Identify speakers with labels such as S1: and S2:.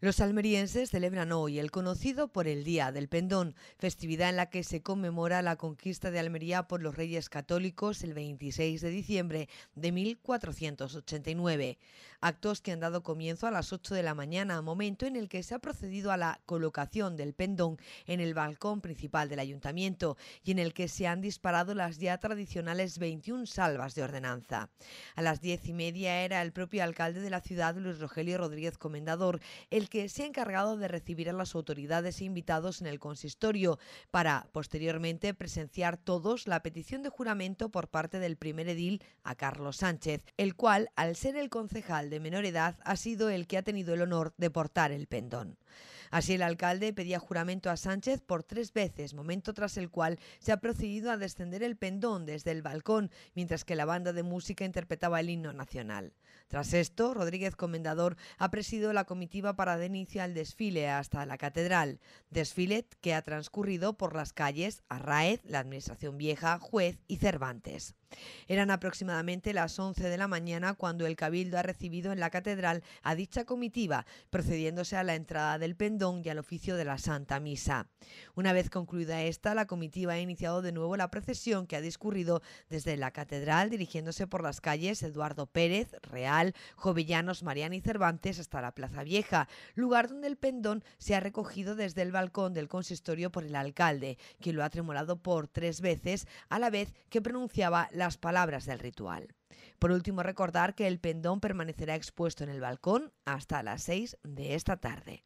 S1: Los almerienses celebran hoy el conocido por el Día del Pendón, festividad en la que se conmemora la conquista de Almería por los Reyes Católicos el 26 de diciembre de 1489. Actos que han dado comienzo a las 8 de la mañana, momento en el que se ha procedido a la colocación del pendón en el balcón principal del ayuntamiento y en el que se han disparado las ya tradicionales 21 salvas de ordenanza. A las diez y media era el propio alcalde de la ciudad, Luis Rogelio Rodríguez Comendador, el que se ha encargado de recibir a las autoridades e invitados en el consistorio para posteriormente presenciar todos la petición de juramento por parte del primer edil a Carlos Sánchez, el cual, al ser el concejal de menor edad, ha sido el que ha tenido el honor de portar el pendón. Así el alcalde pedía juramento a Sánchez por tres veces, momento tras el cual se ha procedido a descender el pendón desde el balcón, mientras que la banda de música interpretaba el himno nacional. Tras esto, Rodríguez Comendador ha presidido la comitiva para dar inicio al desfile hasta la catedral, desfile que ha transcurrido por las calles Arraez, la Administración Vieja, Juez y Cervantes. Eran aproximadamente las 11 de la mañana cuando el Cabildo ha recibido en la catedral a dicha comitiva, procediéndose a la entrada del pendón y al oficio de la Santa Misa. Una vez concluida esta, la comitiva ha iniciado de nuevo la procesión que ha discurrido desde la catedral, dirigiéndose por las calles Eduardo Pérez, Real, Jovellanos, Mariana y Cervantes hasta la Plaza Vieja, lugar donde el pendón se ha recogido desde el balcón del consistorio por el alcalde, que lo ha tremolado por tres veces, a la vez que pronunciaba las palabras del ritual. Por último, recordar que el pendón permanecerá expuesto en el balcón hasta las 6 de esta tarde.